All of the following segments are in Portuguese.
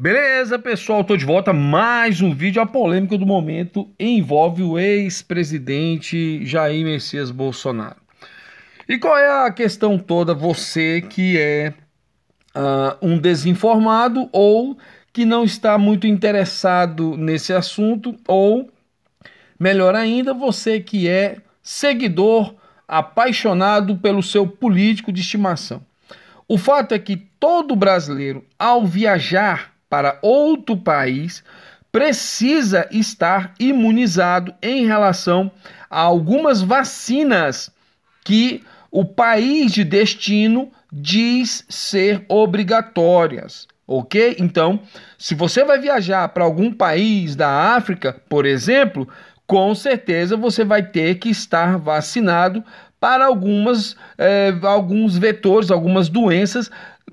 Beleza, pessoal, tô de volta. Mais um vídeo. A polêmica do momento envolve o ex-presidente Jair Messias Bolsonaro. E qual é a questão toda? Você que é uh, um desinformado ou que não está muito interessado nesse assunto, ou melhor ainda, você que é seguidor apaixonado pelo seu político de estimação. O fato é que todo brasileiro, ao viajar para outro país precisa estar imunizado em relação a algumas vacinas que o país de destino diz ser obrigatórias, ok? Então, se você vai viajar para algum país da África, por exemplo, com certeza você vai ter que estar vacinado para algumas, eh, alguns vetores, algumas doenças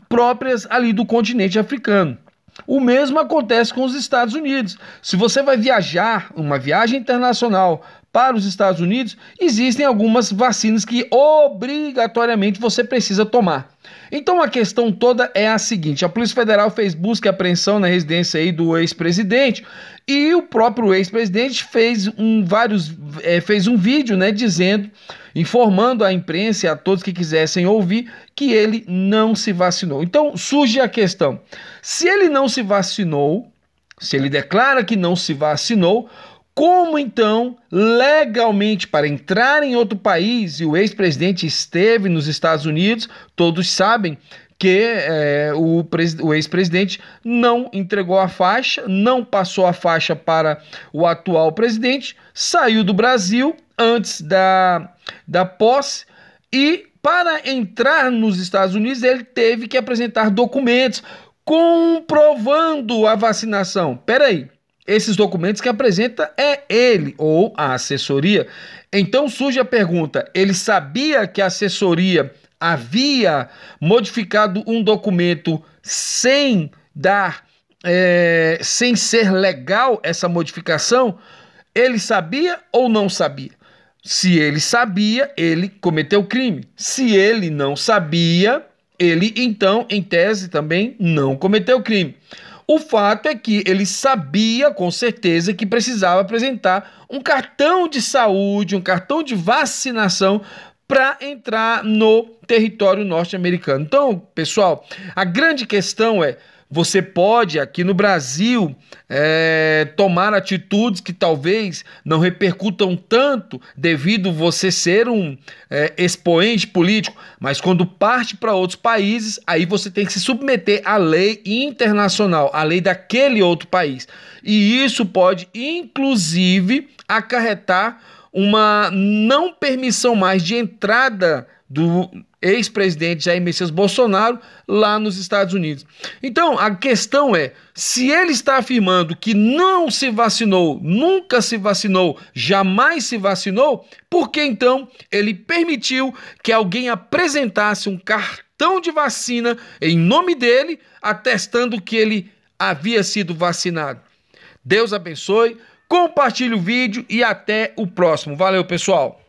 próprias ali do continente africano. O mesmo acontece com os Estados Unidos. Se você vai viajar, uma viagem internacional para os Estados Unidos, existem algumas vacinas que obrigatoriamente você precisa tomar. Então a questão toda é a seguinte: a Polícia Federal fez busca e apreensão na residência aí do ex-presidente e o próprio ex-presidente fez um vários é, fez um vídeo, né, dizendo, informando a imprensa e a todos que quisessem ouvir que ele não se vacinou. Então surge a questão: se ele não se vacinou, se ele declara que não se vacinou, como então, legalmente, para entrar em outro país, e o ex-presidente esteve nos Estados Unidos, todos sabem que é, o, o ex-presidente não entregou a faixa, não passou a faixa para o atual presidente, saiu do Brasil antes da, da posse e, para entrar nos Estados Unidos, ele teve que apresentar documentos comprovando a vacinação. Peraí, esses documentos que apresenta é ele ou a assessoria. Então surge a pergunta: ele sabia que a assessoria havia modificado um documento sem dar, é, sem ser legal essa modificação? Ele sabia ou não sabia? Se ele sabia, ele cometeu crime. Se ele não sabia, ele então, em tese, também não cometeu crime. O fato é que ele sabia com certeza que precisava apresentar um cartão de saúde, um cartão de vacinação para entrar no território norte-americano. Então, pessoal, a grande questão é você pode, aqui no Brasil, é, tomar atitudes que talvez não repercutam tanto devido você ser um é, expoente político, mas quando parte para outros países, aí você tem que se submeter à lei internacional, à lei daquele outro país. E isso pode, inclusive, acarretar uma não permissão mais de entrada do ex-presidente Jair Messias Bolsonaro lá nos Estados Unidos. Então, a questão é, se ele está afirmando que não se vacinou, nunca se vacinou, jamais se vacinou, por que então ele permitiu que alguém apresentasse um cartão de vacina em nome dele, atestando que ele havia sido vacinado? Deus abençoe, compartilhe o vídeo e até o próximo. Valeu, pessoal!